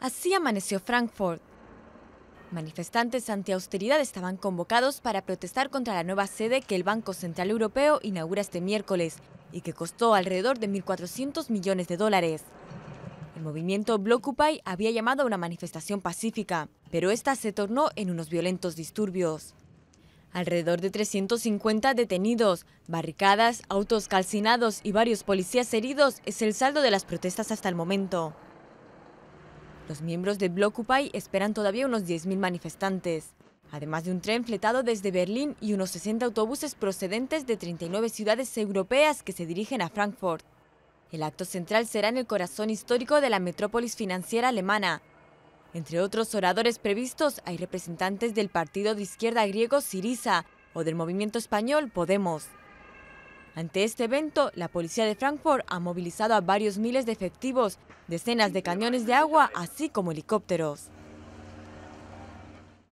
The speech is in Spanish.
Así amaneció Frankfurt. Manifestantes anti austeridad estaban convocados para protestar contra la nueva sede que el Banco Central Europeo inaugura este miércoles y que costó alrededor de 1.400 millones de dólares. El movimiento Blockupy había llamado a una manifestación pacífica, pero esta se tornó en unos violentos disturbios. Alrededor de 350 detenidos, barricadas, autos calcinados y varios policías heridos es el saldo de las protestas hasta el momento. Los miembros de Blockupy esperan todavía unos 10.000 manifestantes, además de un tren fletado desde Berlín y unos 60 autobuses procedentes de 39 ciudades europeas que se dirigen a Frankfurt. El acto central será en el corazón histórico de la metrópolis financiera alemana. Entre otros oradores previstos hay representantes del partido de izquierda griego Siriza o del movimiento español Podemos. Ante este evento, la policía de Frankfurt ha movilizado a varios miles de efectivos, decenas de cañones de agua, así como helicópteros.